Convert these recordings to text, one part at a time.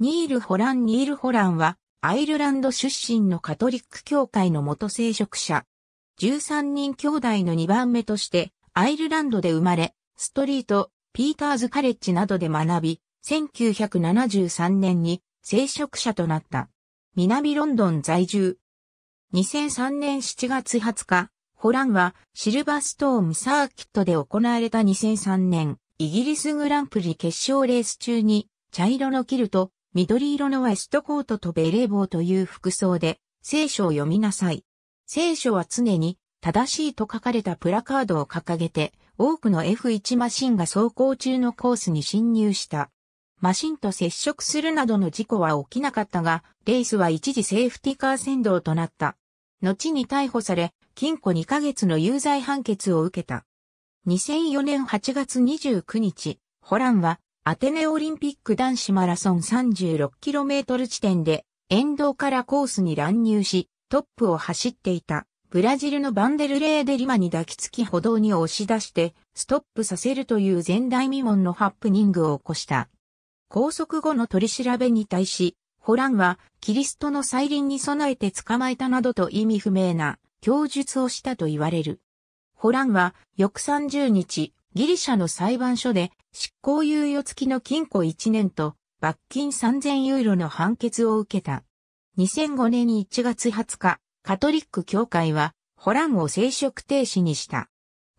ニール・ホラン・ニール・ホランは、アイルランド出身のカトリック教会の元聖職者。13人兄弟の2番目として、アイルランドで生まれ、ストリート、ピーターズ・カレッジなどで学び、1973年に聖職者となった。南ロンドン在住。2003年7月20日、ホランはシルバーストームサーキットで行われた2003年イギリスグランプリ決勝レース中に茶色のキルト、緑色のウエストコートとベレー帽という服装で、聖書を読みなさい。聖書は常に、正しいと書かれたプラカードを掲げて、多くの F1 マシンが走行中のコースに侵入した。マシンと接触するなどの事故は起きなかったが、レースは一時セーフティカー先導となった。後に逮捕され、禁錮2ヶ月の有罪判決を受けた。2004年8月29日、ホランはアテネオリンピック男子マラソン 36km 地点で沿道からコースに乱入し、トップを走っていたブラジルのバンデルレーデリマに抱きつき歩道に押し出してストップさせるという前代未聞のハプニングを起こした。拘束後の取り調べに対し、ホランはキリストの再臨に備えて捕まえたなどと意味不明な供述をしたと言われる。ホランは翌30日、ギリシャの裁判所で執行猶予付きの禁錮1年と罰金3000ユーロの判決を受けた。2005年1月20日、カトリック教会はホランを聖職停止にした。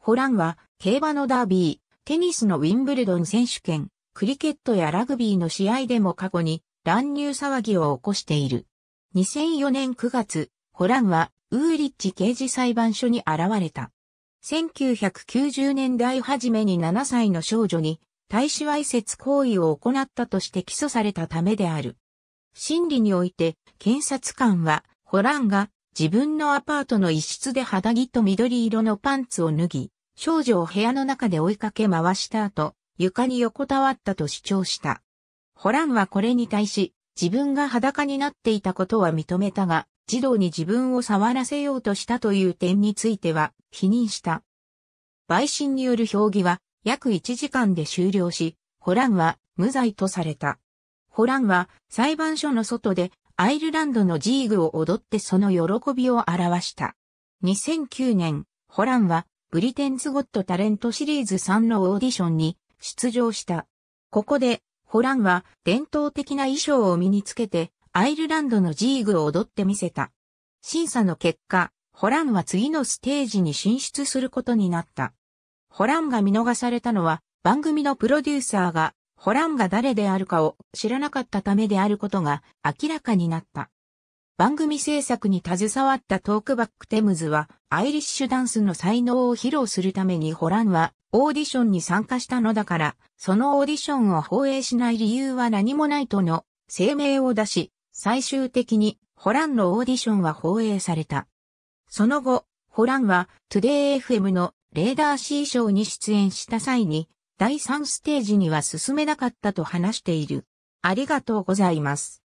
ホランは競馬のダービー、テニスのウィンブルドン選手権、クリケットやラグビーの試合でも過去に乱入騒ぎを起こしている。2004年9月、ホランはウーリッチ刑事裁判所に現れた。1990年代初めに7歳の少女に、大使わいせつ行為を行ったとして起訴されたためである。審理において、検察官は、ホランが自分のアパートの一室で肌着と緑色のパンツを脱ぎ、少女を部屋の中で追いかけ回した後、床に横たわったと主張した。ホランはこれに対し、自分が裸になっていたことは認めたが、児童に自分を触らせようとしたという点については否認した。陪審による評議は約1時間で終了し、ホランは無罪とされた。ホランは裁判所の外でアイルランドのジーグを踊ってその喜びを表した。2009年、ホランはブリテンズ・ゴット・タレントシリーズ3のオーディションに出場した。ここで、ホランは伝統的な衣装を身につけてアイルランドのジーグを踊ってみせた。審査の結果、ホランは次のステージに進出することになった。ホランが見逃されたのは、番組のプロデューサーが、ホランが誰であるかを知らなかったためであることが明らかになった。番組制作に携わったトークバックテムズは、アイリッシュダンスの才能を披露するためにホランはオーディションに参加したのだから、そのオーディションを放映しない理由は何もないとの声明を出し、最終的にホランのオーディションは放映された。その後、ホランはトゥデイ FM のレーダー C ショーに出演した際に第3ステージには進めなかったと話している。ありがとうございます。